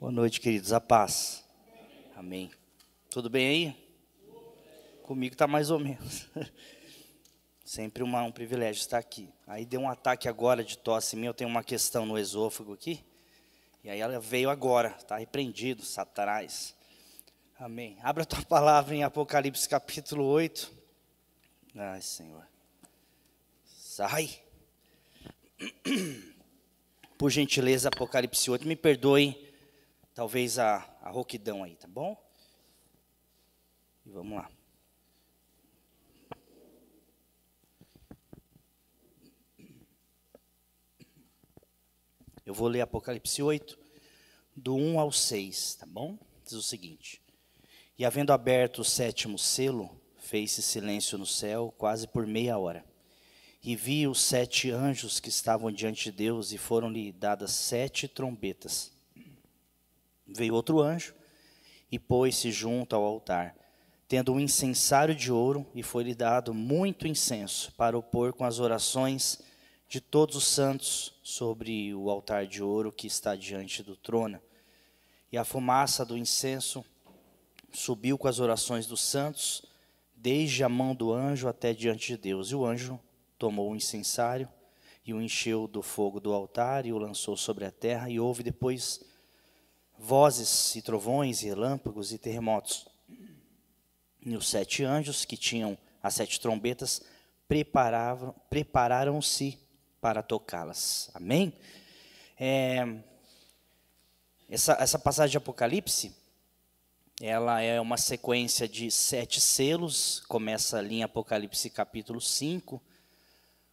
Boa noite, queridos. A paz. Amém. Tudo bem aí? Comigo está mais ou menos. Sempre uma, um privilégio estar aqui. Aí deu um ataque agora de tosse em mim. Eu tenho uma questão no esôfago aqui. E aí ela veio agora. Está repreendido, Satanás. Amém. Abra a tua palavra em Apocalipse capítulo 8. Ai, Senhor. Sai. Por gentileza, Apocalipse 8. Me perdoe talvez a, a roquidão aí, tá bom? E vamos lá. Eu vou ler Apocalipse 8, do 1 ao 6, tá bom? Diz o seguinte: E havendo aberto o sétimo selo, fez-se silêncio no céu quase por meia hora. E vi os sete anjos que estavam diante de Deus, e foram-lhe dadas sete trombetas. Veio outro anjo e pôs-se junto ao altar, tendo um incensário de ouro, e foi-lhe dado muito incenso para opor com as orações de todos os santos sobre o altar de ouro que está diante do trono. E a fumaça do incenso subiu com as orações dos santos, desde a mão do anjo até diante de Deus. E o anjo tomou o incensário e o encheu do fogo do altar e o lançou sobre a terra, e houve depois vozes e trovões e relâmpagos e terremotos. E os sete anjos, que tinham as sete trombetas, prepararam-se para tocá-las. Amém? É, essa, essa passagem de Apocalipse, ela é uma sequência de sete selos, começa ali em Apocalipse capítulo 5,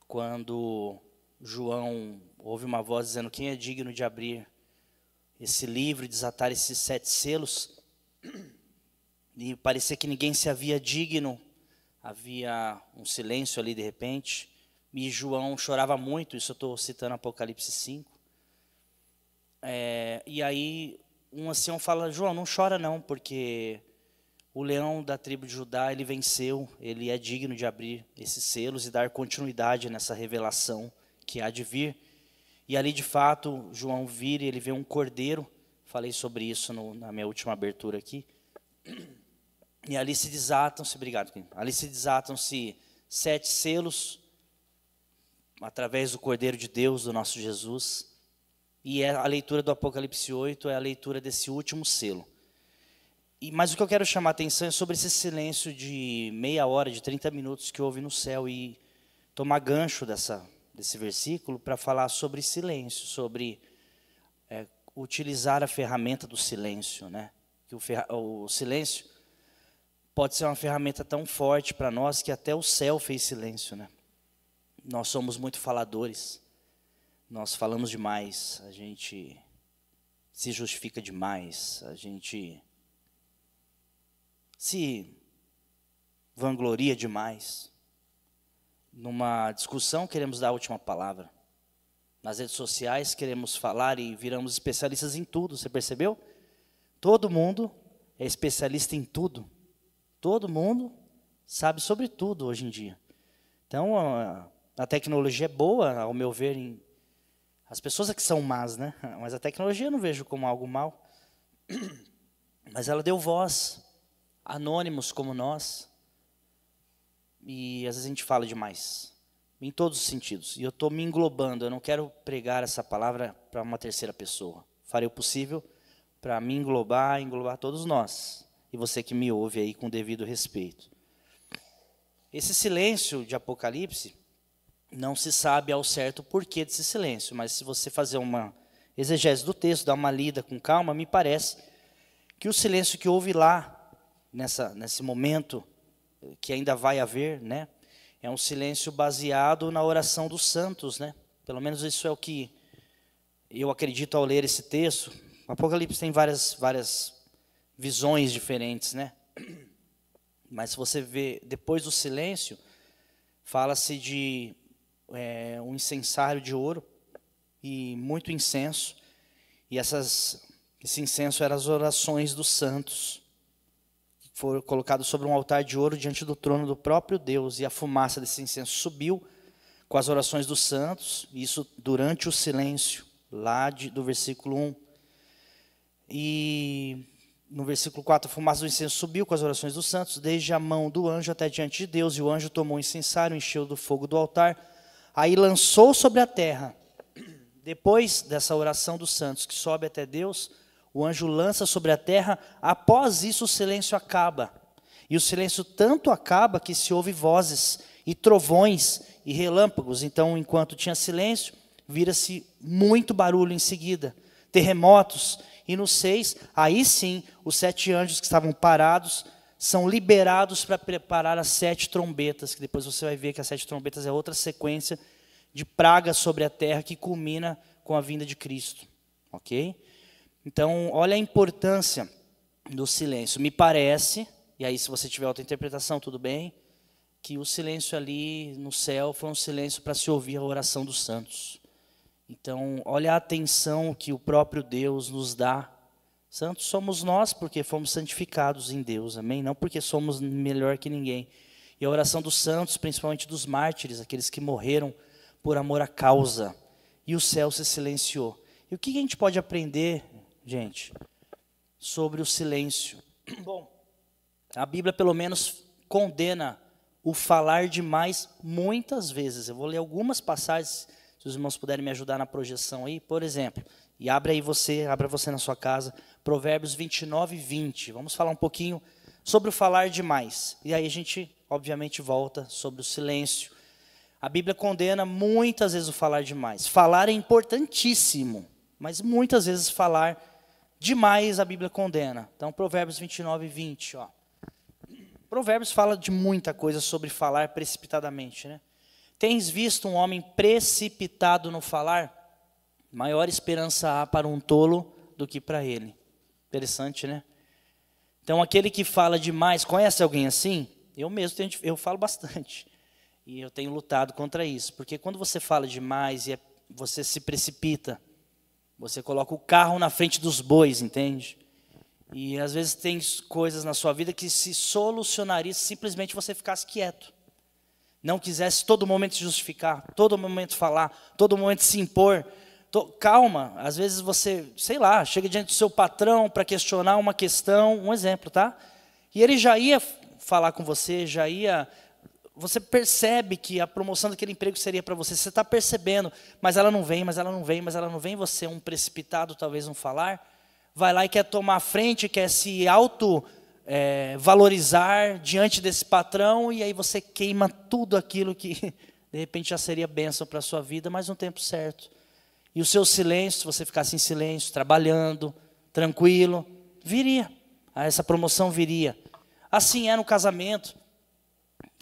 quando João ouve uma voz dizendo: Quem é digno de abrir esse livro, desatar esses sete selos. E parecia que ninguém se havia digno. Havia um silêncio ali de repente. E João chorava muito, isso eu estou citando Apocalipse 5. É, e aí um ancião assim, fala, João, não chora não, porque o leão da tribo de Judá, ele venceu, ele é digno de abrir esses selos e dar continuidade nessa revelação que há de vir. E ali, de fato, João vira e ele vê um cordeiro. Falei sobre isso no, na minha última abertura aqui. E ali se desatam-se, obrigado, ali se desatam-se sete selos através do Cordeiro de Deus, do nosso Jesus. E é a leitura do Apocalipse 8 é a leitura desse último selo. E, mas o que eu quero chamar a atenção é sobre esse silêncio de meia hora, de 30 minutos que houve no céu e tomar gancho dessa desse versículo para falar sobre silêncio, sobre é, utilizar a ferramenta do silêncio, né? Que o, o silêncio pode ser uma ferramenta tão forte para nós que até o céu fez silêncio, né? Nós somos muito faladores, nós falamos demais, a gente se justifica demais, a gente se vangloria demais numa discussão, queremos dar a última palavra. Nas redes sociais, queremos falar e viramos especialistas em tudo, você percebeu? Todo mundo é especialista em tudo. Todo mundo sabe sobre tudo hoje em dia. Então, a, a tecnologia é boa, ao meu ver, em, as pessoas é que são más, né? Mas a tecnologia eu não vejo como algo mal. Mas ela deu voz, anônimos como nós, e às vezes a gente fala demais, em todos os sentidos. E eu estou me englobando, eu não quero pregar essa palavra para uma terceira pessoa. Farei o possível para me englobar, englobar todos nós. E você que me ouve aí com devido respeito. Esse silêncio de Apocalipse, não se sabe ao certo o porquê desse silêncio, mas se você fazer uma exegese do texto, dar uma lida com calma, me parece que o silêncio que houve lá, nessa, nesse momento que ainda vai haver, né? É um silêncio baseado na oração dos santos, né? Pelo menos isso é o que eu acredito ao ler esse texto. O Apocalipse tem várias várias visões diferentes, né? Mas se você vê depois do silêncio, fala-se de é, um incensário de ouro e muito incenso. E essas, esse incenso eram as orações dos santos foi colocado sobre um altar de ouro diante do trono do próprio Deus, e a fumaça desse incenso subiu com as orações dos santos, isso durante o silêncio, lá de, do versículo 1. E no versículo 4, a fumaça do incenso subiu com as orações dos santos, desde a mão do anjo até diante de Deus, e o anjo tomou o incensário, encheu do fogo do altar, aí lançou sobre a terra. Depois dessa oração dos santos que sobe até Deus, o anjo lança sobre a terra, após isso o silêncio acaba. E o silêncio tanto acaba que se ouve vozes e trovões e relâmpagos. Então, enquanto tinha silêncio, vira-se muito barulho em seguida, terremotos. E no seis, aí sim, os sete anjos que estavam parados são liberados para preparar as sete trombetas, que depois você vai ver que as sete trombetas é outra sequência de pragas sobre a terra que culmina com a vinda de Cristo. Ok? Então, olha a importância do silêncio. Me parece, e aí se você tiver outra interpretação, tudo bem, que o silêncio ali no céu foi um silêncio para se ouvir a oração dos santos. Então, olha a atenção que o próprio Deus nos dá. Santos somos nós porque fomos santificados em Deus, amém? Não porque somos melhor que ninguém. E a oração dos santos, principalmente dos mártires, aqueles que morreram por amor à causa. E o céu se silenciou. E o que a gente pode aprender gente, sobre o silêncio. Bom, a Bíblia pelo menos condena o falar demais muitas vezes. Eu vou ler algumas passagens, se os irmãos puderem me ajudar na projeção aí, por exemplo. E abre aí você, abra você na sua casa, Provérbios 29 e 20. Vamos falar um pouquinho sobre o falar demais. E aí a gente, obviamente, volta sobre o silêncio. A Bíblia condena muitas vezes o falar demais. Falar é importantíssimo, mas muitas vezes falar demais a Bíblia condena. Então, Provérbios 29, 20. Ó. Provérbios fala de muita coisa sobre falar precipitadamente. Né? Tens visto um homem precipitado no falar? Maior esperança há para um tolo do que para ele. Interessante, né? Então, aquele que fala demais, conhece alguém assim? Eu mesmo tenho, eu falo bastante. E eu tenho lutado contra isso. Porque quando você fala demais e é, você se precipita, você coloca o carro na frente dos bois, entende? E às vezes tem coisas na sua vida que se solucionaria se simplesmente você ficasse quieto. Não quisesse todo momento se justificar, todo momento falar, todo momento se impor. Calma, às vezes você, sei lá, chega diante do seu patrão para questionar uma questão, um exemplo, tá? E ele já ia falar com você, já ia você percebe que a promoção daquele emprego seria para você, você está percebendo, mas ela não vem, mas ela não vem, mas ela não vem, você é um precipitado, talvez não falar, vai lá e quer tomar a frente, quer se auto é, valorizar diante desse patrão, e aí você queima tudo aquilo que de repente já seria bênção para a sua vida, mas no tempo certo. E o seu silêncio, se você ficasse em silêncio, trabalhando, tranquilo, viria. Essa promoção viria. Assim é no casamento.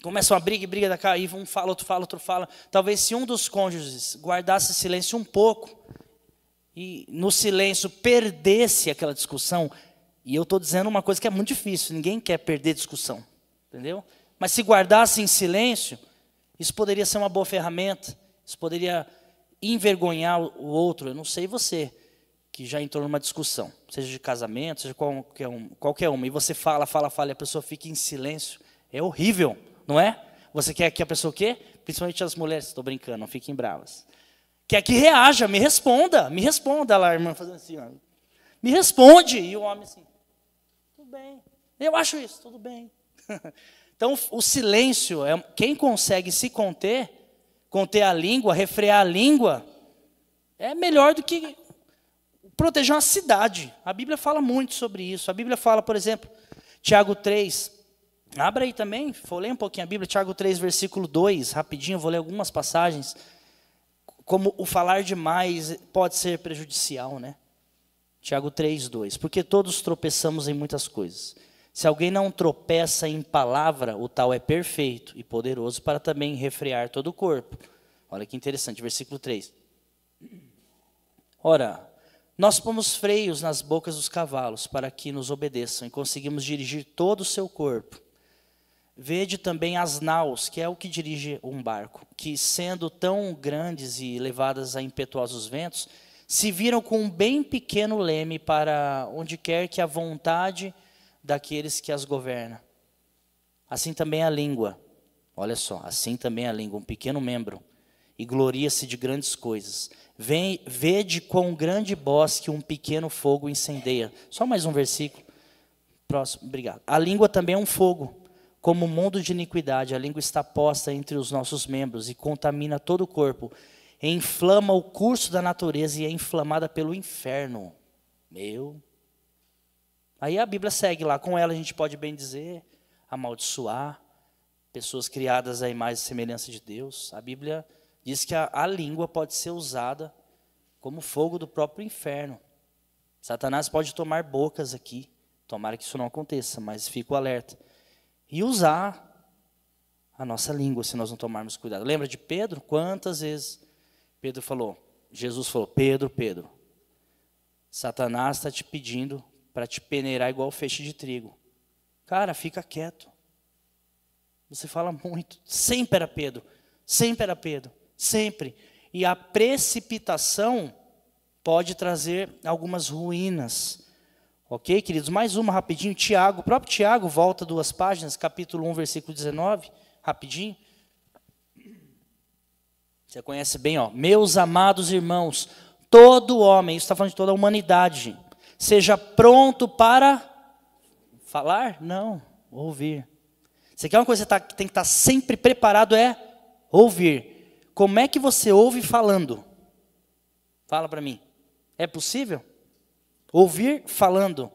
Começa uma briga e briga da e um fala, outro fala, outro fala. Talvez se um dos cônjuges guardasse silêncio um pouco, e no silêncio perdesse aquela discussão, e eu estou dizendo uma coisa que é muito difícil, ninguém quer perder discussão, entendeu? Mas se guardasse em silêncio, isso poderia ser uma boa ferramenta, isso poderia envergonhar o outro. Eu não sei você que já entrou numa discussão, seja de casamento, seja qualquer, um, qualquer uma, e você fala, fala, fala, e a pessoa fica em silêncio. É horrível não é? Você quer que a pessoa o quê? Principalmente as mulheres, estou brincando, não fiquem bravas. Quer que reaja, me responda, me responda lá, irmã, fazendo assim, ó. me responde. E o homem assim, tudo bem, eu acho isso, tudo bem. então, o silêncio, é quem consegue se conter, conter a língua, refrear a língua, é melhor do que proteger uma cidade. A Bíblia fala muito sobre isso. A Bíblia fala, por exemplo, Tiago 3, Abra aí também, vou ler um pouquinho a Bíblia, Tiago 3, versículo 2, rapidinho, vou ler algumas passagens. Como o falar demais pode ser prejudicial, né? Tiago 3, 2. Porque todos tropeçamos em muitas coisas. Se alguém não tropeça em palavra, o tal é perfeito e poderoso para também refrear todo o corpo. Olha que interessante, versículo 3. Ora, nós pomos freios nas bocas dos cavalos para que nos obedeçam e conseguimos dirigir todo o seu corpo. Vede também as naus, que é o que dirige um barco, que, sendo tão grandes e levadas a impetuosos ventos, se viram com um bem pequeno leme para onde quer que a vontade daqueles que as governa. Assim também a língua. Olha só, assim também a língua, um pequeno membro, e gloria-se de grandes coisas. Vem, vede quão grande bosque um pequeno fogo incendeia. Só mais um versículo. Próximo, obrigado. A língua também é um fogo como um mundo de iniquidade, a língua está posta entre os nossos membros e contamina todo o corpo, inflama o curso da natureza e é inflamada pelo inferno. Meu. Aí a Bíblia segue lá, com ela a gente pode bem dizer, amaldiçoar, pessoas criadas à imagem e semelhança de Deus. A Bíblia diz que a, a língua pode ser usada como fogo do próprio inferno. Satanás pode tomar bocas aqui. Tomara que isso não aconteça, mas fico alerta e usar a nossa língua se nós não tomarmos cuidado. Lembra de Pedro? Quantas vezes Pedro falou, Jesus falou: Pedro, Pedro, Satanás está te pedindo para te peneirar igual feixe de trigo. Cara, fica quieto. Você fala muito. Sempre era Pedro. Sempre era Pedro. Sempre. E a precipitação pode trazer algumas ruínas Ok, queridos? Mais uma rapidinho. Tiago, o próprio Tiago volta duas páginas, capítulo 1, versículo 19. Rapidinho. Você conhece bem, ó. Meus amados irmãos, todo homem, isso está falando de toda a humanidade, seja pronto para falar? Não, ouvir. Você quer uma coisa que, tá, que tem que estar tá sempre preparado é ouvir. Como é que você ouve falando? Fala para mim. É possível? Ouvir falando.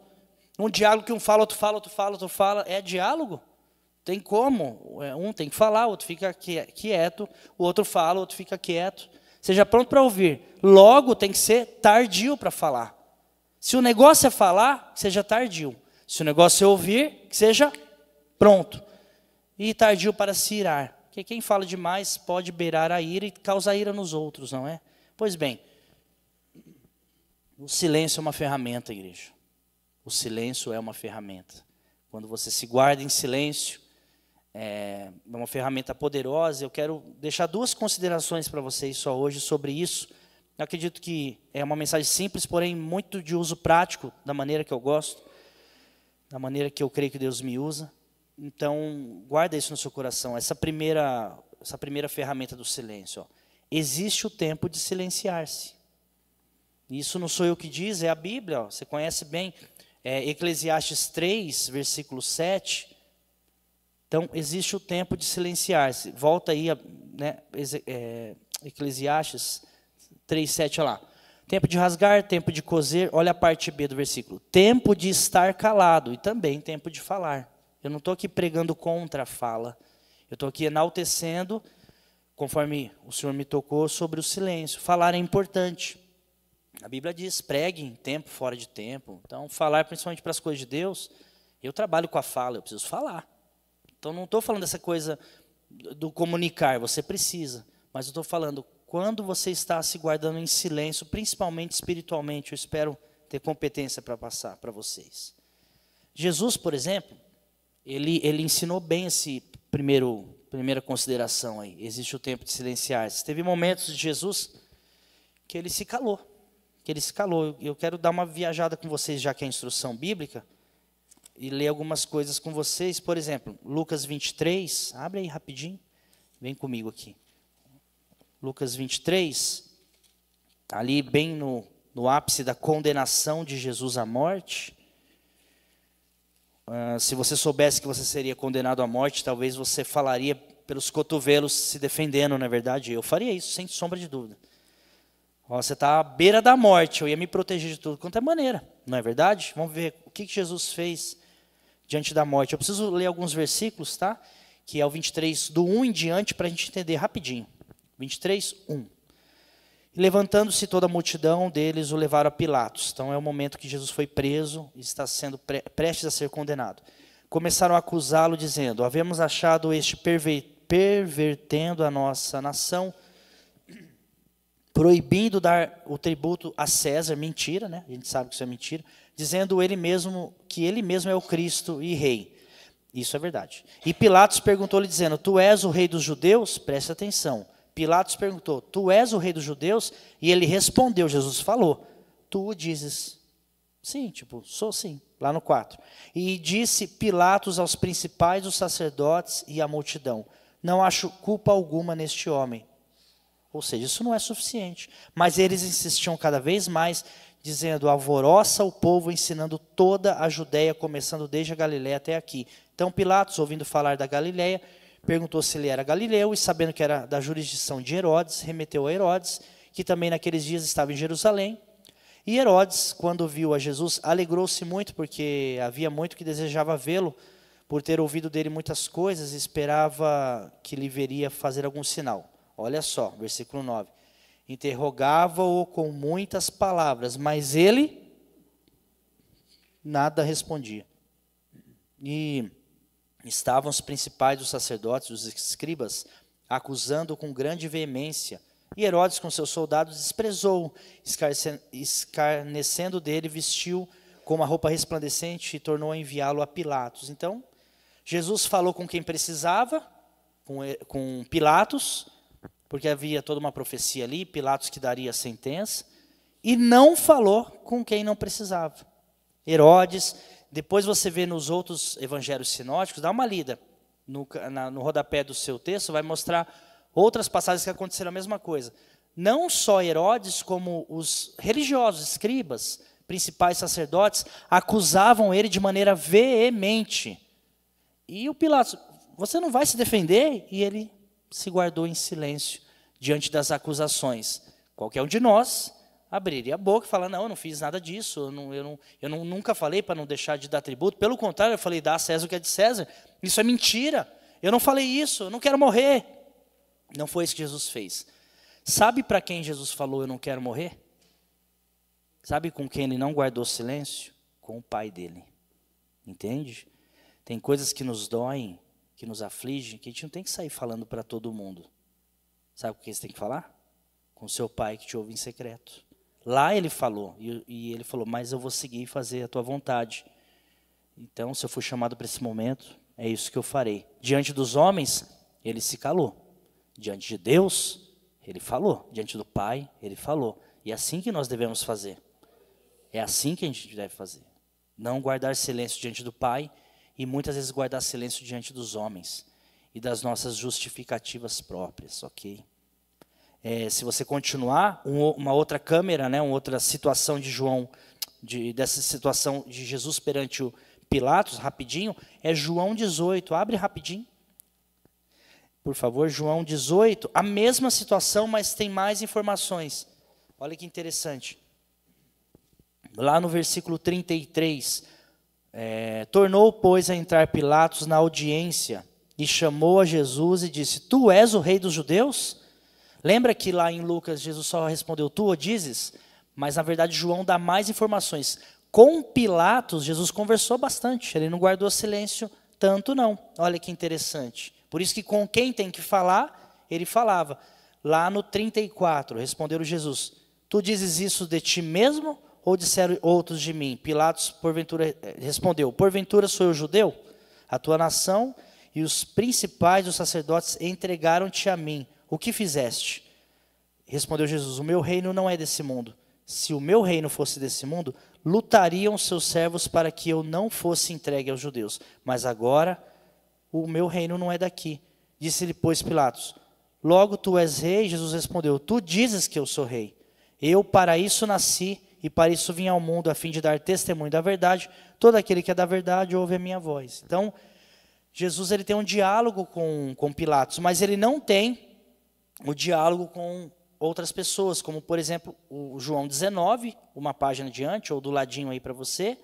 Um diálogo que um fala, outro fala, outro fala, outro fala. É diálogo? Tem como. É, um tem que falar, outro fica quieto, o outro fala, outro fica quieto. Seja pronto para ouvir. Logo tem que ser tardio para falar. Se o negócio é falar, seja tardio. Se o negócio é ouvir, seja pronto. E tardio para se irar. Porque quem fala demais pode beirar a ira e causar ira nos outros, não é? Pois bem, o silêncio é uma ferramenta, igreja. O silêncio é uma ferramenta. Quando você se guarda em silêncio, é, é uma ferramenta poderosa. Eu quero deixar duas considerações para vocês só hoje sobre isso. Eu acredito que é uma mensagem simples, porém muito de uso prático, da maneira que eu gosto, da maneira que eu creio que Deus me usa. Então, guarda isso no seu coração, essa primeira, essa primeira ferramenta do silêncio. Ó. Existe o tempo de silenciar-se. Isso não sou eu que diz, é a Bíblia, ó, você conhece bem. É, Eclesiastes 3, versículo 7. Então, existe o tempo de silenciar-se. Volta aí, né, é, Eclesiastes 3, 7, olha lá. Tempo de rasgar, tempo de cozer, olha a parte B do versículo. Tempo de estar calado e também tempo de falar. Eu não estou aqui pregando contra a fala. Eu estou aqui enaltecendo, conforme o Senhor me tocou, sobre o silêncio. Falar é importante. A Bíblia diz: pregue em tempo, fora de tempo. Então, falar principalmente para as coisas de Deus, eu trabalho com a fala, eu preciso falar. Então, não estou falando dessa coisa do comunicar, você precisa. Mas eu estou falando, quando você está se guardando em silêncio, principalmente espiritualmente, eu espero ter competência para passar para vocês. Jesus, por exemplo, ele, ele ensinou bem esse primeiro primeira consideração aí. Existe o tempo de silenciar. Teve momentos de Jesus que ele se calou que ele se calou. Eu quero dar uma viajada com vocês, já que é instrução bíblica, e ler algumas coisas com vocês. Por exemplo, Lucas 23, abre aí rapidinho, vem comigo aqui. Lucas 23, ali bem no, no ápice da condenação de Jesus à morte. Uh, se você soubesse que você seria condenado à morte, talvez você falaria pelos cotovelos se defendendo, não é verdade? Eu faria isso, sem sombra de dúvida você está à beira da morte, eu ia me proteger de tudo quanto é maneira, não é verdade? Vamos ver o que Jesus fez diante da morte. Eu preciso ler alguns versículos, tá? Que é o 23, do 1 em diante, para a gente entender rapidinho. 23, 1. Levantando-se toda a multidão deles, o levaram a Pilatos. Então é o momento que Jesus foi preso e está sendo pre prestes a ser condenado. Começaram a acusá-lo, dizendo: Havemos achado este perver pervertendo a nossa nação proibindo dar o tributo a César, mentira, né? A gente sabe que isso é mentira, dizendo ele mesmo que ele mesmo é o Cristo e rei. Isso é verdade. E Pilatos perguntou-lhe dizendo: "Tu és o rei dos judeus?" Presta atenção. Pilatos perguntou: "Tu és o rei dos judeus?" E ele respondeu, Jesus falou: "Tu o dizes." Sim, tipo, sou sim, lá no 4. E disse Pilatos aos principais dos sacerdotes e à multidão: Não acho culpa alguma neste homem. Ou seja, isso não é suficiente. Mas eles insistiam cada vez mais, dizendo: alvoroça o povo, ensinando toda a Judéia, começando desde a Galiléia até aqui. Então Pilatos, ouvindo falar da Galiléia, perguntou se ele era galileu e, sabendo que era da jurisdição de Herodes, remeteu a Herodes, que também naqueles dias estava em Jerusalém. E Herodes, quando viu a Jesus, alegrou-se muito, porque havia muito que desejava vê-lo, por ter ouvido dele muitas coisas, e esperava que lhe veria fazer algum sinal. Olha só, versículo 9. Interrogava-o com muitas palavras, mas ele nada respondia. E estavam os principais dos sacerdotes, os escribas, acusando com grande veemência. E Herodes, com seus soldados, desprezou, escarnecendo dele, vestiu com uma roupa resplandecente e tornou a enviá-lo a Pilatos. Então, Jesus falou com quem precisava, com, com Pilatos, porque havia toda uma profecia ali, Pilatos que daria a sentença, e não falou com quem não precisava. Herodes, depois você vê nos outros evangelhos sinóticos, dá uma lida no, na, no rodapé do seu texto, vai mostrar outras passagens que aconteceram a mesma coisa. Não só Herodes, como os religiosos, escribas, principais sacerdotes, acusavam ele de maneira veemente. E o Pilatos, você não vai se defender? E ele se guardou em silêncio diante das acusações. Qualquer um de nós abriria a boca e falar: não, eu não fiz nada disso, eu, não, eu, não, eu não, nunca falei para não deixar de dar tributo. Pelo contrário, eu falei: dá a César o que é de César. Isso é mentira. Eu não falei isso, eu não quero morrer. Não foi isso que Jesus fez. Sabe para quem Jesus falou: eu não quero morrer? Sabe com quem ele não guardou silêncio? Com o pai dele. Entende? Tem coisas que nos doem, que nos afligem, que a gente não tem que sair falando para todo mundo. Sabe o que você tem que falar? Com seu pai que te ouve em secreto. Lá ele falou, e, e ele falou, mas eu vou seguir e fazer a tua vontade. Então, se eu for chamado para esse momento, é isso que eu farei. Diante dos homens, ele se calou. Diante de Deus, ele falou. Diante do Pai, ele falou. E é assim que nós devemos fazer. É assim que a gente deve fazer. Não guardar silêncio diante do Pai e muitas vezes guardar silêncio diante dos homens e das nossas justificativas próprias, ok? É, se você continuar, um, uma outra câmera, né, uma outra situação de João, de, dessa situação de Jesus perante o Pilatos, rapidinho, é João 18. Abre rapidinho. Por favor, João 18. A mesma situação, mas tem mais informações. Olha que interessante. Lá no versículo 33. É, Tornou, pois, a entrar Pilatos na audiência e chamou a Jesus e disse: Tu és o rei dos judeus? Lembra que lá em Lucas Jesus só respondeu: Tu o dizes? Mas na verdade João dá mais informações. Com Pilatos, Jesus conversou bastante, ele não guardou silêncio tanto não. Olha que interessante. Por isso que com quem tem que falar, ele falava. Lá no 34, responderam Jesus: Tu dizes isso de ti mesmo ou disseram outros de mim? Pilatos porventura eh, respondeu: Porventura sou eu judeu? A tua nação e os principais dos sacerdotes entregaram-te a mim. O que fizeste? Respondeu Jesus: O meu reino não é desse mundo. Se o meu reino fosse desse mundo, lutariam seus servos para que eu não fosse entregue aos judeus. Mas agora o meu reino não é daqui. Disse-lhe, pois, Pilatos: Logo tu és rei? Jesus respondeu: Tu dizes que eu sou rei. Eu para isso nasci e para isso vim ao mundo, a fim de dar testemunho da verdade. Todo aquele que é da verdade ouve a minha voz. Então, Jesus ele tem um diálogo com, com Pilatos, mas ele não tem o diálogo com outras pessoas, como por exemplo o João 19, uma página adiante, ou do ladinho aí para você,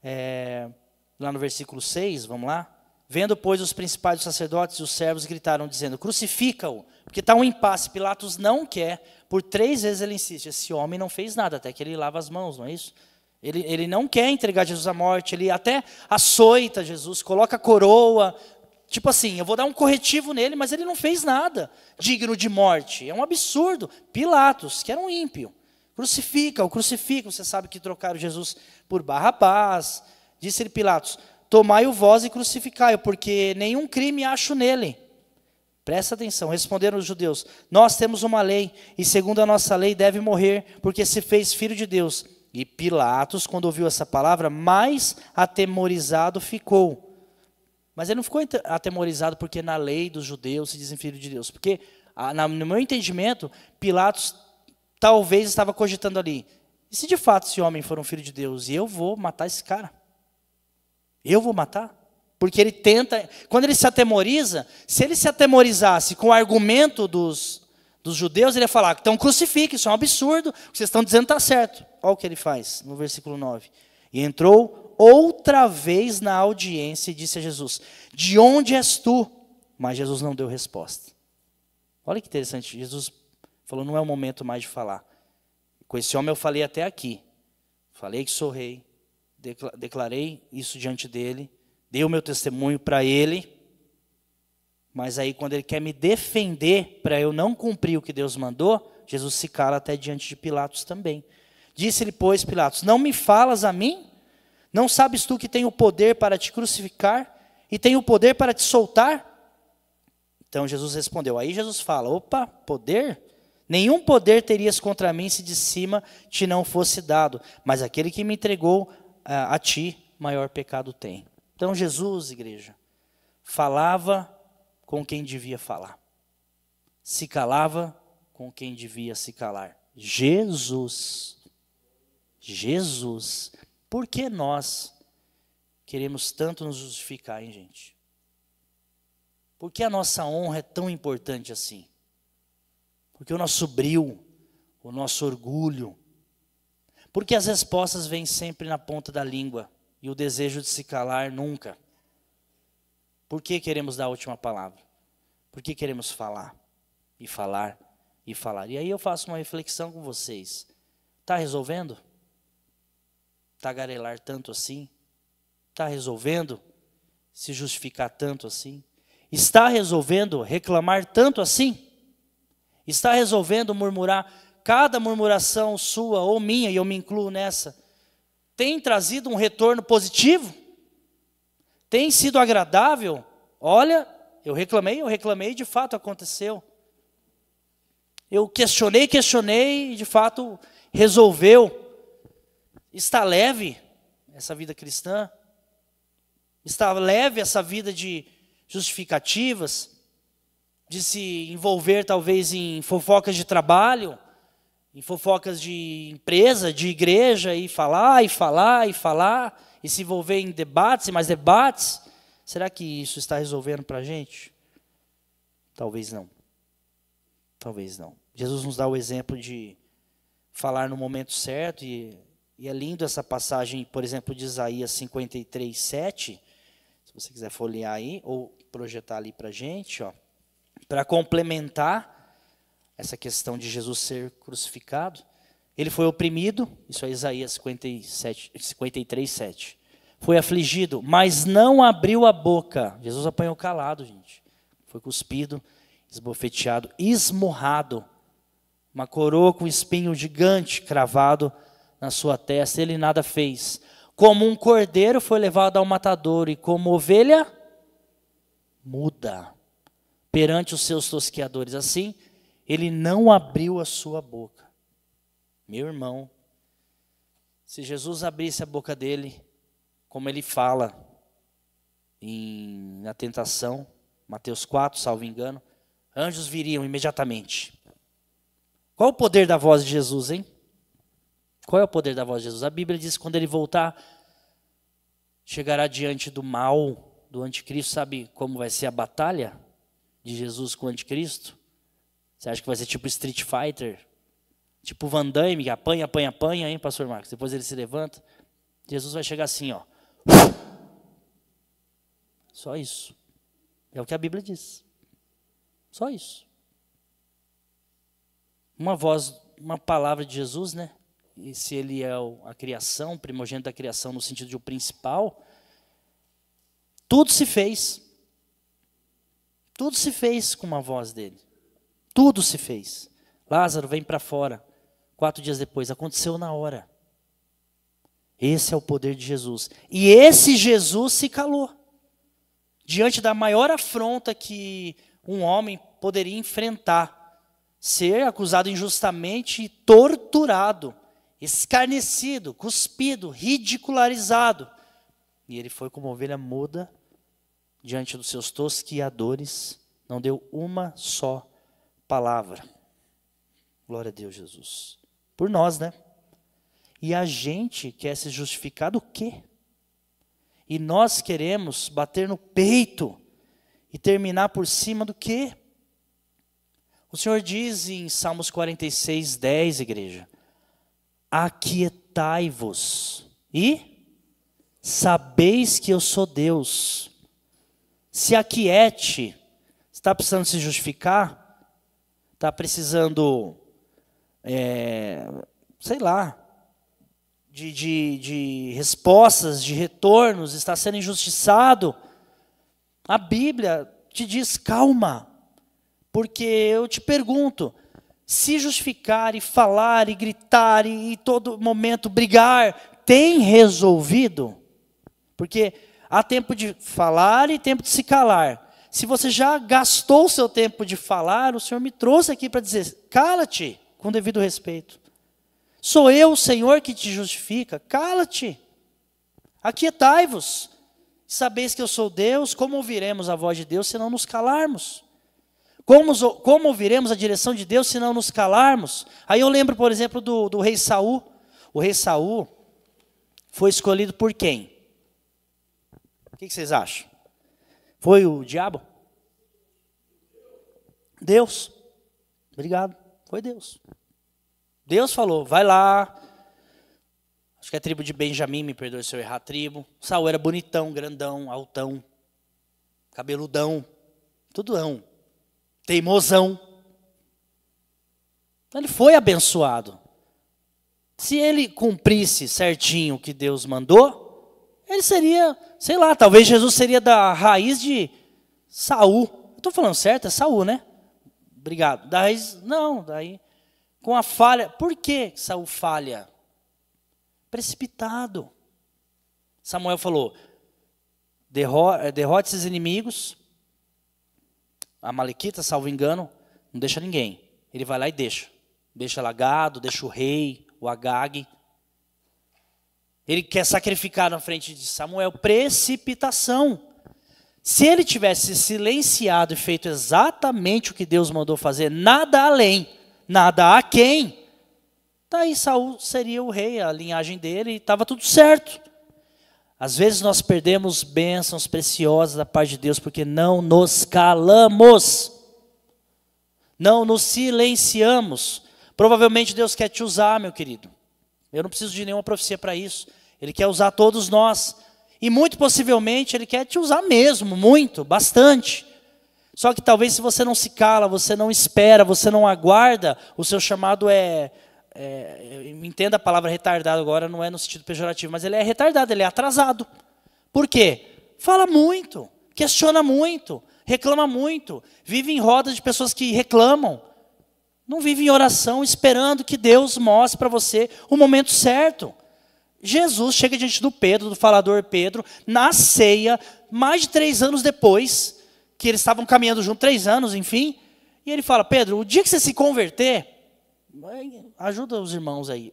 é, lá no versículo 6, vamos lá. Vendo, pois, os principais sacerdotes e os servos gritaram, dizendo: Crucifica-o, porque está um impasse. Pilatos não quer, por três vezes ele insiste: Esse homem não fez nada, até que ele lava as mãos, não é isso? Ele, ele não quer entregar Jesus à morte, ele até açoita Jesus, coloca coroa. Tipo assim, eu vou dar um corretivo nele, mas ele não fez nada digno de morte. É um absurdo. Pilatos, que era um ímpio, crucifica, o crucifica. Você sabe que trocaram Jesus por Barrabás. Disse-lhe Pilatos: Tomai o vós e crucificai-o, porque nenhum crime acho nele. Presta atenção, responderam os judeus: Nós temos uma lei, e segundo a nossa lei deve morrer, porque se fez filho de Deus. E Pilatos, quando ouviu essa palavra, mais atemorizado ficou. Mas ele não ficou atemorizado porque na lei dos judeus se dizem filho de Deus. Porque, ah, no meu entendimento, Pilatos talvez estava cogitando ali: e se de fato esse homem for um filho de Deus, e eu vou matar esse cara? Eu vou matar? Porque ele tenta, quando ele se atemoriza, se ele se atemorizasse com o argumento dos, dos judeus, ele ia falar: então crucifique, isso é um absurdo, o que vocês estão dizendo está certo. Olha o que ele faz no versículo 9. E entrou outra vez na audiência e disse a Jesus: De onde és tu? Mas Jesus não deu resposta. Olha que interessante, Jesus falou: Não é o momento mais de falar. Com esse homem eu falei até aqui. Falei que sou rei, declarei isso diante dele, dei o meu testemunho para ele. Mas aí, quando ele quer me defender para eu não cumprir o que Deus mandou, Jesus se cala até diante de Pilatos também. Disse-lhe, pois, Pilatos: Não me falas a mim? Não sabes tu que tenho poder para te crucificar e tenho poder para te soltar? Então Jesus respondeu. Aí Jesus fala: Opa, poder? Nenhum poder terias contra mim se de cima te não fosse dado, mas aquele que me entregou a, ah, a ti, maior pecado tem. Então Jesus, igreja, falava com quem devia falar, se calava com quem devia se calar. Jesus. Jesus. Por que nós queremos tanto nos justificar, hein, gente? Por que a nossa honra é tão importante assim? Porque o nosso brilho, o nosso orgulho, porque as respostas vêm sempre na ponta da língua e o desejo de se calar nunca. Por que queremos dar a última palavra? Por que queremos falar e falar e falar? E aí eu faço uma reflexão com vocês. Está resolvendo? tagarelar tanto assim? Está resolvendo se justificar tanto assim? Está resolvendo reclamar tanto assim? Está resolvendo murmurar? Cada murmuração sua ou minha, e eu me incluo nessa, tem trazido um retorno positivo? Tem sido agradável? Olha, eu reclamei, eu reclamei, de fato aconteceu. Eu questionei, questionei, e de fato resolveu. Está leve essa vida cristã? Está leve essa vida de justificativas? De se envolver talvez em fofocas de trabalho, em fofocas de empresa, de igreja, e falar, e falar, e falar, e se envolver em debates e mais debates? Será que isso está resolvendo para a gente? Talvez não. Talvez não. Jesus nos dá o exemplo de falar no momento certo e e é lindo essa passagem, por exemplo, de Isaías 53, 7. Se você quiser folhear aí, ou projetar ali para a gente, ó, para complementar essa questão de Jesus ser crucificado. Ele foi oprimido, isso é Isaías 57, 53, 7. Foi afligido, mas não abriu a boca. Jesus apanhou calado, gente. Foi cuspido, esbofeteado, esmurrado. Uma coroa com espinho gigante cravado na sua testa, ele nada fez. Como um cordeiro foi levado ao matador, e como ovelha, muda perante os seus tosqueadores. Assim, ele não abriu a sua boca. Meu irmão, se Jesus abrisse a boca dele, como ele fala em, na tentação, Mateus 4, salvo engano, anjos viriam imediatamente. Qual o poder da voz de Jesus, hein? Qual é o poder da voz de Jesus? A Bíblia diz que quando ele voltar, chegará diante do mal, do anticristo. Sabe como vai ser a batalha de Jesus com o anticristo? Você acha que vai ser tipo Street Fighter? Tipo Van Damme, que apanha, apanha, apanha, hein, pastor Marcos? Depois ele se levanta. Jesus vai chegar assim, ó. Só isso. É o que a Bíblia diz. Só isso. Uma voz, uma palavra de Jesus, né? e se ele é a criação, primogênito da criação no sentido de o principal, tudo se fez. Tudo se fez com uma voz dele. Tudo se fez. Lázaro vem para fora. Quatro dias depois, aconteceu na hora. Esse é o poder de Jesus. E esse Jesus se calou. Diante da maior afronta que um homem poderia enfrentar, ser acusado injustamente e torturado escarnecido, cuspido, ridicularizado. E ele foi como ovelha muda diante dos seus tosquiadores, não deu uma só palavra. Glória a Deus, Jesus. Por nós, né? E a gente quer se justificar do quê? E nós queremos bater no peito e terminar por cima do quê? O Senhor diz em Salmos 46, 10, igreja: aquietai-vos e sabeis que eu sou Deus. Se aquiete, está precisando se justificar, está precisando, é, sei lá, de, de, de respostas, de retornos, está sendo injustiçado. A Bíblia te diz calma, porque eu te pergunto, se justificar e falar e gritar e, e todo momento brigar tem resolvido? Porque há tempo de falar e tempo de se calar. Se você já gastou o seu tempo de falar, o Senhor me trouxe aqui para dizer: cala-te com devido respeito. Sou eu, o Senhor, que te justifica. Cala-te. Aquietai-vos. Sabeis que eu sou Deus, como ouviremos a voz de Deus se não nos calarmos? Como, como ouviremos a direção de Deus se não nos calarmos? Aí eu lembro, por exemplo, do, do rei Saul. O rei Saul foi escolhido por quem? O que vocês acham? Foi o diabo? Deus. Obrigado. Foi Deus. Deus falou: vai lá. Acho que é a tribo de Benjamim, me perdoe se eu errar a tribo. Saul era bonitão, grandão, altão, cabeludão, tudão teimosão. Então, ele foi abençoado. Se ele cumprisse certinho o que Deus mandou, ele seria, sei lá, talvez Jesus seria da raiz de Saul. Estou falando certo? É Saul, né? Obrigado. Da raiz, não, daí com a falha. Por que Saul falha? Precipitado. Samuel falou: derrote esses inimigos, a Malequita, salvo engano, não deixa ninguém. Ele vai lá e deixa. Deixa lagado, deixa o rei, o Agag. Ele quer sacrificar na frente de Samuel precipitação. Se ele tivesse silenciado e feito exatamente o que Deus mandou fazer, nada além, nada a quem, daí Saul seria o rei, a linhagem dele, e estava tudo certo. Às vezes nós perdemos bênçãos preciosas da parte de Deus porque não nos calamos, não nos silenciamos. Provavelmente Deus quer te usar, meu querido. Eu não preciso de nenhuma profecia para isso. Ele quer usar todos nós. E muito possivelmente Ele quer te usar mesmo, muito, bastante. Só que talvez se você não se cala, você não espera, você não aguarda, o seu chamado é é, entenda a palavra retardado agora, não é no sentido pejorativo, mas ele é retardado, ele é atrasado. Por quê? Fala muito, questiona muito, reclama muito, vive em rodas de pessoas que reclamam. Não vive em oração esperando que Deus mostre para você o momento certo. Jesus chega diante do Pedro, do falador Pedro, na ceia, mais de três anos depois, que eles estavam caminhando junto, três anos, enfim, e ele fala: Pedro, o dia que você se converter, ajuda os irmãos aí.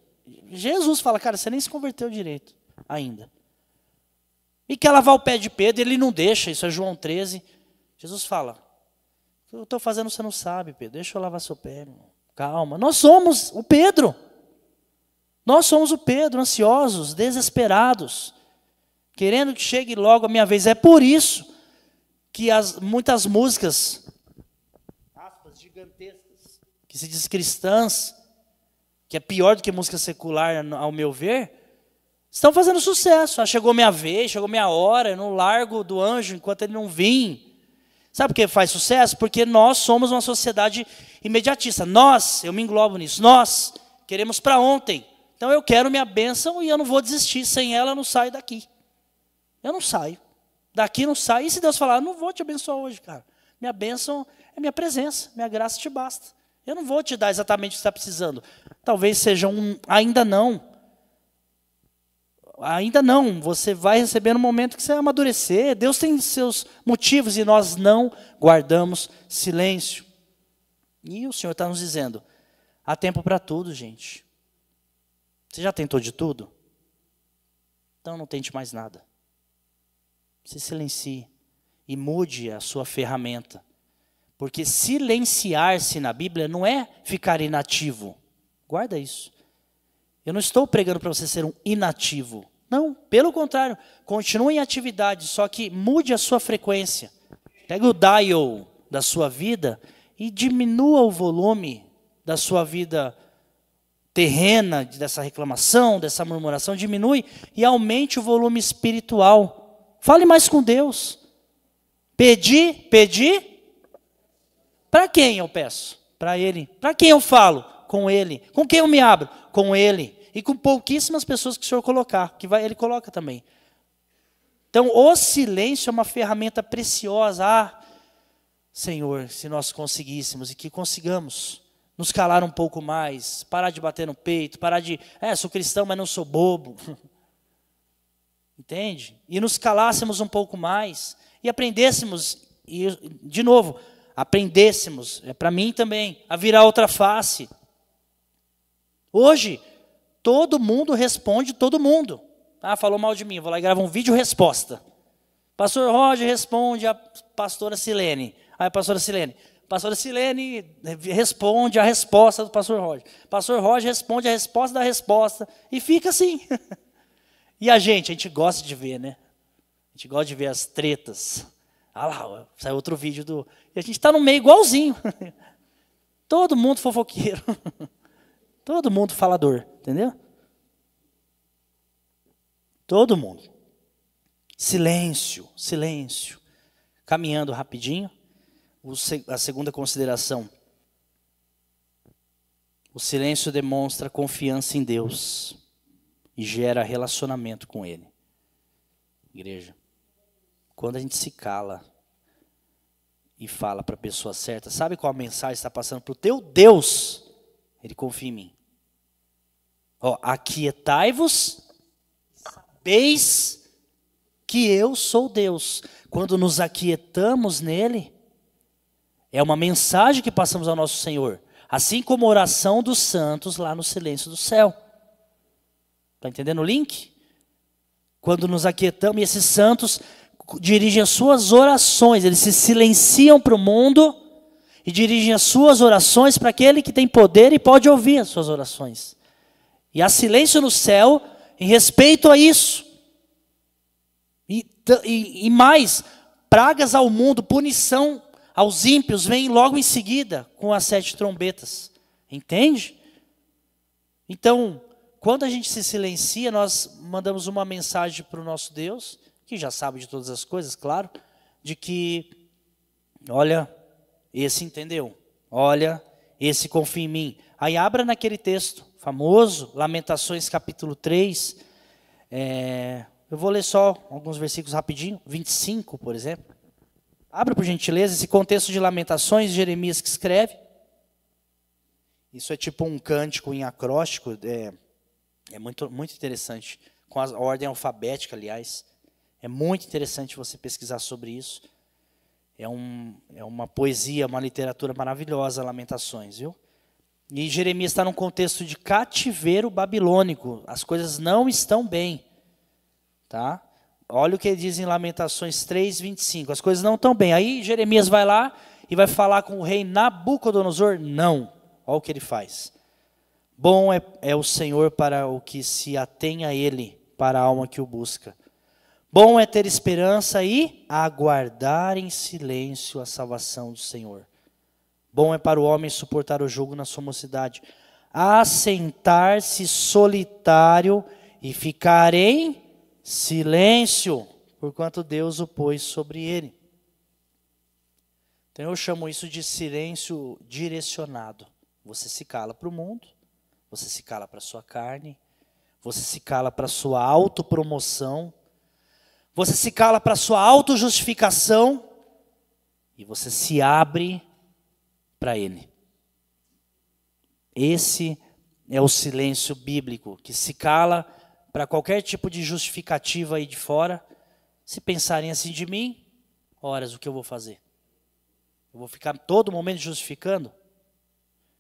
Jesus fala, cara, você nem se converteu direito ainda. E quer lavar o pé de Pedro, ele não deixa, isso é João 13. Jesus fala, o que eu estou fazendo você não sabe, Pedro, deixa eu lavar seu pé, irmão. calma. Nós somos o Pedro. Nós somos o Pedro, ansiosos, desesperados, querendo que chegue logo a minha vez. É por isso que as, muitas músicas, aspas, gigantescas, que se diz cristãs, que é pior do que música secular, ao meu ver, estão fazendo sucesso. Ah, chegou minha vez, chegou minha hora, eu não largo do anjo enquanto ele não vim. Sabe por que faz sucesso? Porque nós somos uma sociedade imediatista. Nós, eu me englobo nisso, nós queremos para ontem. Então eu quero minha bênção e eu não vou desistir. Sem ela eu não saio daqui. Eu não saio. Daqui não saio. E se Deus falar, não vou te abençoar hoje, cara. Minha bênção é minha presença, minha graça te basta. Eu não vou te dar exatamente o que está precisando. Talvez seja um ainda não. Ainda não, você vai receber no momento que você amadurecer. Deus tem seus motivos e nós não guardamos silêncio. E o Senhor está nos dizendo: há tempo para tudo, gente. Você já tentou de tudo? Então não tente mais nada. Se silencie e mude a sua ferramenta. Porque silenciar-se na Bíblia não é ficar inativo. Guarda isso. Eu não estou pregando para você ser um inativo. Não, pelo contrário, continue em atividade, só que mude a sua frequência. Pegue o dial da sua vida e diminua o volume da sua vida terrena, dessa reclamação, dessa murmuração, diminui e aumente o volume espiritual. Fale mais com Deus. Pedi, pedi, para quem eu peço? Para Ele. Para quem eu falo? Com Ele. Com quem eu me abro? Com Ele. E com pouquíssimas pessoas que o Senhor colocar, que vai, Ele coloca também. Então, o silêncio é uma ferramenta preciosa. Ah, Senhor, se nós conseguíssemos e que consigamos nos calar um pouco mais, parar de bater no peito, parar de, é, sou cristão, mas não sou bobo. Entende? E nos calássemos um pouco mais e aprendêssemos, e, de novo, aprendêssemos, é para mim também, a virar outra face. Hoje, todo mundo responde todo mundo. Ah, falou mal de mim, vou lá e gravo um vídeo resposta. Pastor Roger responde a pastora Silene. Aí ah, é a pastora Silene. Pastora Silene responde a resposta do pastor Roger. Pastor Roger responde a resposta da resposta. E fica assim. e a gente, a gente gosta de ver, né? A gente gosta de ver as tretas. Ah lá, sai outro vídeo do e a gente está no meio igualzinho. Todo mundo fofoqueiro. Todo mundo falador, entendeu? Todo mundo. Silêncio, silêncio. Caminhando rapidinho. A segunda consideração. O silêncio demonstra confiança em Deus e gera relacionamento com Ele. Igreja, quando a gente se cala, e fala para a pessoa certa. Sabe qual a mensagem está passando para o teu Deus? Ele confia em mim. Ó, aquietai-vos, sabeis que eu sou Deus. Quando nos aquietamos nele, é uma mensagem que passamos ao nosso Senhor. Assim como a oração dos santos lá no silêncio do céu. Está entendendo o link? Quando nos aquietamos, e esses santos dirigem as suas orações, eles se silenciam para o mundo e dirigem as suas orações para aquele que tem poder e pode ouvir as suas orações. E há silêncio no céu em respeito a isso. E, e, e mais, pragas ao mundo, punição aos ímpios vem logo em seguida com as sete trombetas. Entende? Então, quando a gente se silencia, nós mandamos uma mensagem para o nosso Deus que já sabe de todas as coisas, claro, de que, olha, esse entendeu, olha, esse confia em mim. Aí abra naquele texto famoso, Lamentações capítulo 3, é, eu vou ler só alguns versículos rapidinho, 25, por exemplo. Abra, por gentileza, esse contexto de Lamentações, Jeremias que escreve. Isso é tipo um cântico em acróstico, é, é muito, muito interessante, com a ordem alfabética, aliás. É muito interessante você pesquisar sobre isso. É, um, é uma poesia, uma literatura maravilhosa, Lamentações, viu? E Jeremias está num contexto de cativeiro babilônico. As coisas não estão bem. Tá? Olha o que ele diz em Lamentações 3, 25. As coisas não estão bem. Aí Jeremias vai lá e vai falar com o rei Nabucodonosor? Não. Olha o que ele faz. Bom é, é o Senhor para o que se atém a ele, para a alma que o busca. Bom é ter esperança e aguardar em silêncio a salvação do Senhor. Bom é para o homem suportar o jugo na sua mocidade, assentar-se solitário e ficar em silêncio, porquanto Deus o pôs sobre ele. Então eu chamo isso de silêncio direcionado. Você se cala para o mundo, você se cala para a sua carne, você se cala para a sua autopromoção, você se cala para sua autojustificação e você se abre para ele. Esse é o silêncio bíblico que se cala para qualquer tipo de justificativa aí de fora. Se pensarem assim de mim, horas o que eu vou fazer? Eu vou ficar todo momento justificando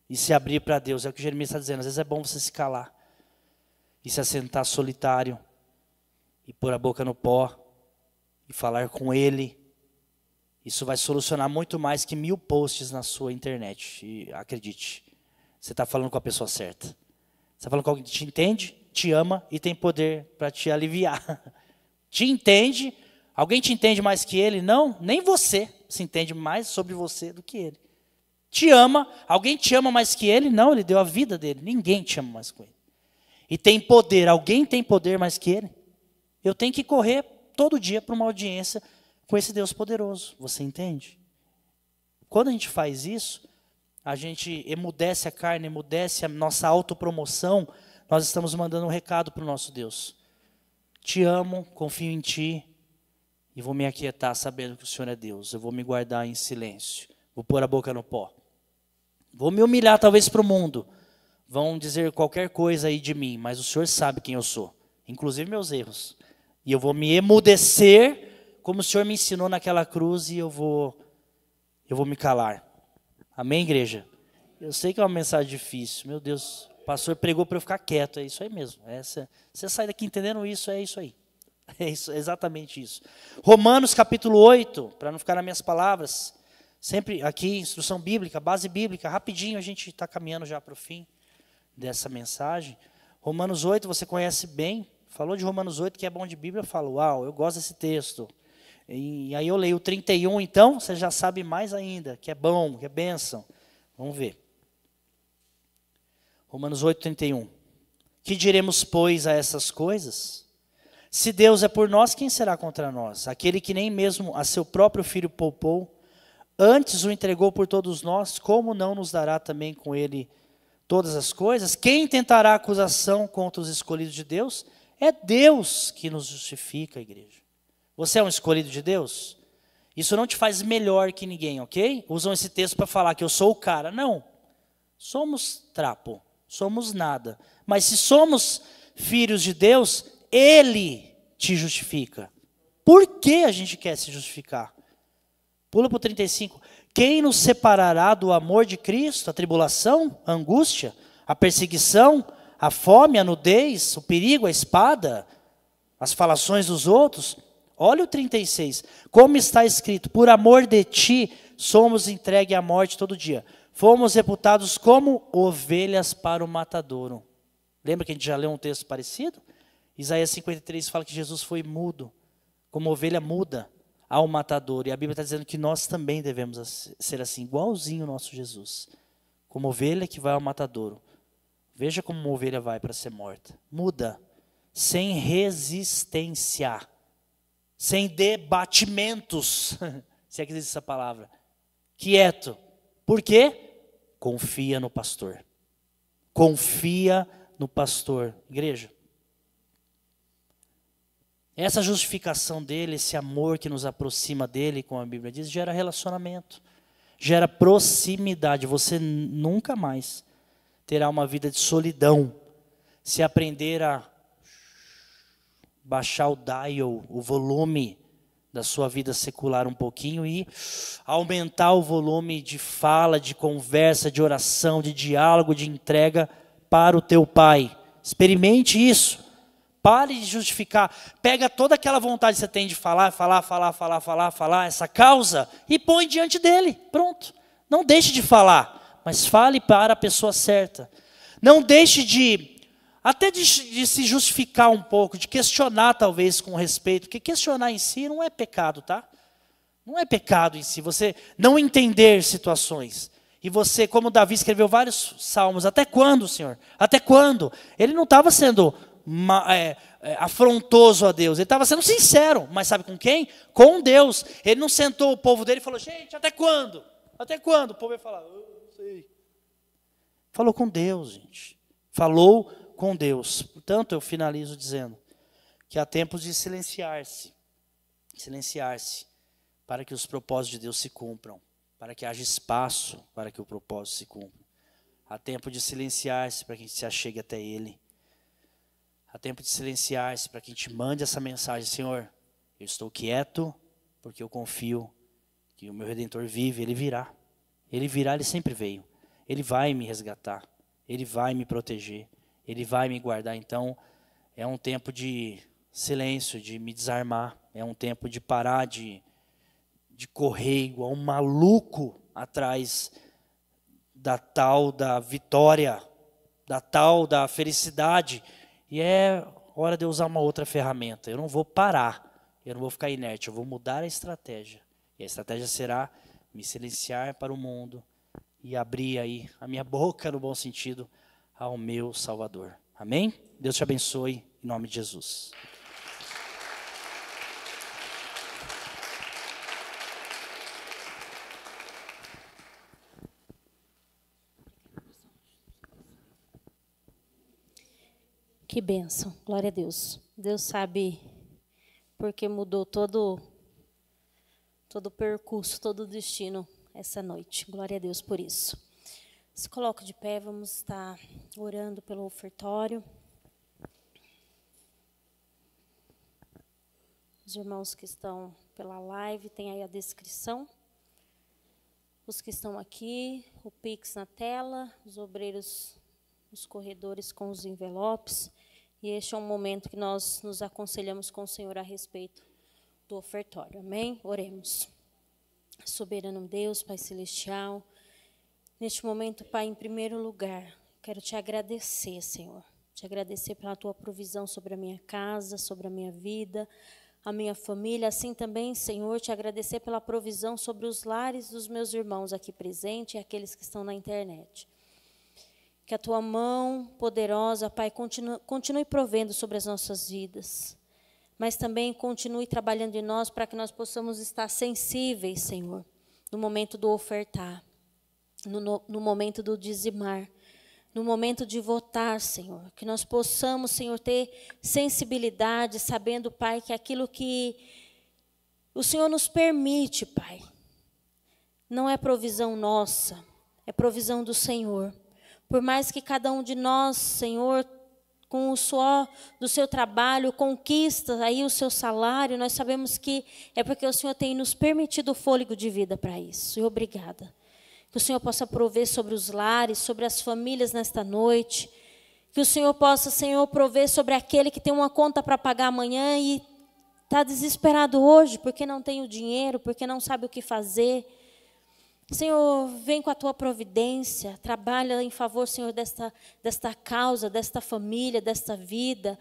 e se abrir para Deus. É o que Jeremias está dizendo. Às vezes é bom você se calar e se assentar solitário e pôr a boca no pó e falar com Ele. Isso vai solucionar muito mais que mil posts na sua internet. E acredite, você está falando com a pessoa certa. Você está falando com alguém que te entende, te ama e tem poder para te aliviar. te entende, alguém te entende mais que ele? Não, nem você se entende mais sobre você do que ele. Te ama, alguém te ama mais que ele? Não, ele deu a vida dele. Ninguém te ama mais que ele. E tem poder, alguém tem poder mais que ele? Eu tenho que correr todo dia para uma audiência com esse Deus poderoso. Você entende? Quando a gente faz isso, a gente emudece a carne, emudece a nossa autopromoção, nós estamos mandando um recado para o nosso Deus. Te amo, confio em ti e vou me aquietar sabendo que o Senhor é Deus. Eu vou me guardar em silêncio, vou pôr a boca no pó. Vou me humilhar talvez para o mundo. Vão dizer qualquer coisa aí de mim, mas o Senhor sabe quem eu sou, inclusive meus erros. E eu vou me emudecer, como o Senhor me ensinou naquela cruz, e eu vou, eu vou me calar. Amém, igreja? Eu sei que é uma mensagem difícil. Meu Deus, o pastor pregou para eu ficar quieto. É isso aí mesmo. Essa, é, você sai daqui entendendo isso, é isso aí. É, isso, é exatamente isso. Romanos capítulo 8, para não ficar nas minhas palavras. Sempre aqui, instrução bíblica, base bíblica. Rapidinho, a gente está caminhando já para o fim dessa mensagem. Romanos 8, você conhece bem. Falou de Romanos 8, que é bom de Bíblia, eu falo, uau, eu gosto desse texto. E, aí eu leio o 31, então, você já sabe mais ainda, que é bom, que é bênção. Vamos ver. Romanos 8, 31. Que diremos, pois, a essas coisas? Se Deus é por nós, quem será contra nós? Aquele que nem mesmo a seu próprio filho poupou, antes o entregou por todos nós, como não nos dará também com ele todas as coisas? Quem tentará acusação contra os escolhidos de Deus? É Deus que nos justifica, igreja. Você é um escolhido de Deus? Isso não te faz melhor que ninguém, ok? Usam esse texto para falar que eu sou o cara. Não. Somos trapo, somos nada. Mas se somos filhos de Deus, Ele te justifica. Por que a gente quer se justificar? Pula para o 35. Quem nos separará do amor de Cristo? A tribulação, a angústia, a perseguição, a fome, a nudez, o perigo, a espada, as falações dos outros. Olha o 36. Como está escrito: Por amor de ti somos entregues à morte todo dia. Fomos reputados como ovelhas para o matadouro. Lembra que a gente já leu um texto parecido? Isaías 53 fala que Jesus foi mudo, como ovelha muda ao matador. E a Bíblia está dizendo que nós também devemos ser assim, igualzinho o nosso Jesus, como ovelha que vai ao matadouro. Veja como uma ovelha vai para ser morta. Muda. Sem resistência. Sem debatimentos. Se é que existe essa palavra. Quieto. Por quê? Confia no pastor. Confia no pastor. Igreja. Essa justificação dele, esse amor que nos aproxima dele, como a Bíblia diz, gera relacionamento, gera proximidade. Você nunca mais terá uma vida de solidão. Se aprender a baixar o dial, o volume da sua vida secular um pouquinho e aumentar o volume de fala, de conversa, de oração, de diálogo, de entrega para o teu pai. Experimente isso. Pare de justificar. Pega toda aquela vontade que você tem de falar, falar, falar, falar, falar, falar, essa causa e põe diante dele. Pronto. Não deixe de falar mas fale para a pessoa certa. Não deixe de, até de, de, se justificar um pouco, de questionar talvez com respeito, porque questionar em si não é pecado, tá? Não é pecado em si, você não entender situações. E você, como Davi escreveu vários salmos, até quando, Senhor? Até quando? Ele não estava sendo é, é, afrontoso a Deus, ele estava sendo sincero, mas sabe com quem? Com Deus. Ele não sentou o povo dele e falou: gente, até quando? Até quando? O povo ia falar: Falou com Deus, gente. Falou com Deus. Portanto, eu finalizo dizendo que há tempos de silenciar-se. Silenciar-se para que os propósitos de Deus se cumpram, para que haja espaço para que o propósito se cumpra. Há tempo de silenciar-se para que a gente se achegue até Ele. Há tempo de silenciar-se para que a gente mande essa mensagem, Senhor, eu estou quieto porque eu confio que o meu Redentor vive, Ele virá. Ele virá, Ele sempre veio. Ele vai me resgatar, ele vai me proteger, ele vai me guardar. Então, é um tempo de silêncio, de me desarmar, é um tempo de parar de, de correr igual um maluco atrás da tal da vitória, da tal da felicidade. E é hora de eu usar uma outra ferramenta. Eu não vou parar, eu não vou ficar inerte, eu vou mudar a estratégia. E a estratégia será me silenciar para o mundo, e abrir aí a minha boca no bom sentido ao meu Salvador. Amém? Deus te abençoe em nome de Jesus. Que benção, glória a Deus. Deus sabe porque mudou todo todo o percurso, todo o destino essa noite. Glória a Deus por isso. Se coloque de pé, vamos estar orando pelo ofertório. Os irmãos que estão pela live, tem aí a descrição. Os que estão aqui, o Pix na tela, os obreiros nos corredores com os envelopes. E este é um momento que nós nos aconselhamos com o Senhor a respeito do ofertório. Amém? Oremos. Soberano Deus, Pai Celestial, neste momento, Pai, em primeiro lugar, quero te agradecer, Senhor. Te agradecer pela tua provisão sobre a minha casa, sobre a minha vida, a minha família. Assim também, Senhor, te agradecer pela provisão sobre os lares dos meus irmãos aqui presentes e aqueles que estão na internet. Que a tua mão poderosa, Pai, continue, continue provendo sobre as nossas vidas mas também continue trabalhando em nós para que nós possamos estar sensíveis, Senhor, no momento do ofertar, no, no, no momento do dizimar, no momento de votar, Senhor. Que nós possamos, Senhor, ter sensibilidade, sabendo, Pai, que aquilo que o Senhor nos permite, Pai, não é provisão nossa, é provisão do Senhor. Por mais que cada um de nós, Senhor, com o suor do seu trabalho, conquista aí o seu salário, nós sabemos que é porque o Senhor tem nos permitido o fôlego de vida para isso. E obrigada. Que o Senhor possa prover sobre os lares, sobre as famílias nesta noite. Que o Senhor possa, Senhor, prover sobre aquele que tem uma conta para pagar amanhã e está desesperado hoje porque não tem o dinheiro, porque não sabe o que fazer. Senhor, vem com a tua providência, trabalha em favor, Senhor, desta, desta causa, desta família, desta vida.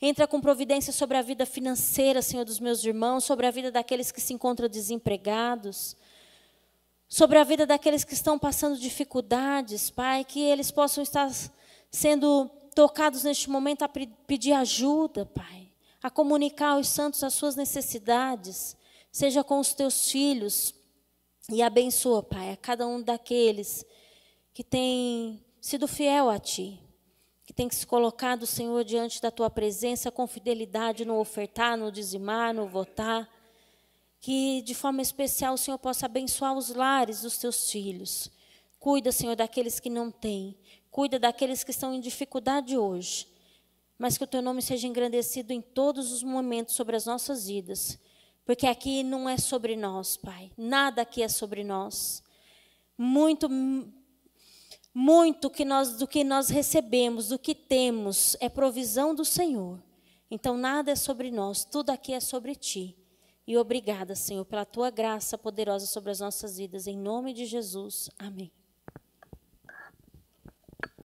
Entra com providência sobre a vida financeira, Senhor, dos meus irmãos, sobre a vida daqueles que se encontram desempregados, sobre a vida daqueles que estão passando dificuldades, Pai, que eles possam estar sendo tocados neste momento a pedir ajuda, Pai, a comunicar aos santos as suas necessidades, seja com os teus filhos, e abençoa, Pai, a cada um daqueles que tem sido fiel a Ti, que tem se colocado, Senhor, diante da Tua presença com fidelidade no ofertar, no dizimar, no votar. Que de forma especial o Senhor possa abençoar os lares dos Teus filhos. Cuida, Senhor, daqueles que não têm. Cuida daqueles que estão em dificuldade hoje. Mas que o Teu nome seja engrandecido em todos os momentos sobre as nossas vidas porque aqui não é sobre nós, Pai. Nada aqui é sobre nós. Muito muito que nós do que nós recebemos, do que temos é provisão do Senhor. Então nada é sobre nós, tudo aqui é sobre ti. E obrigada, Senhor, pela tua graça poderosa sobre as nossas vidas em nome de Jesus. Amém.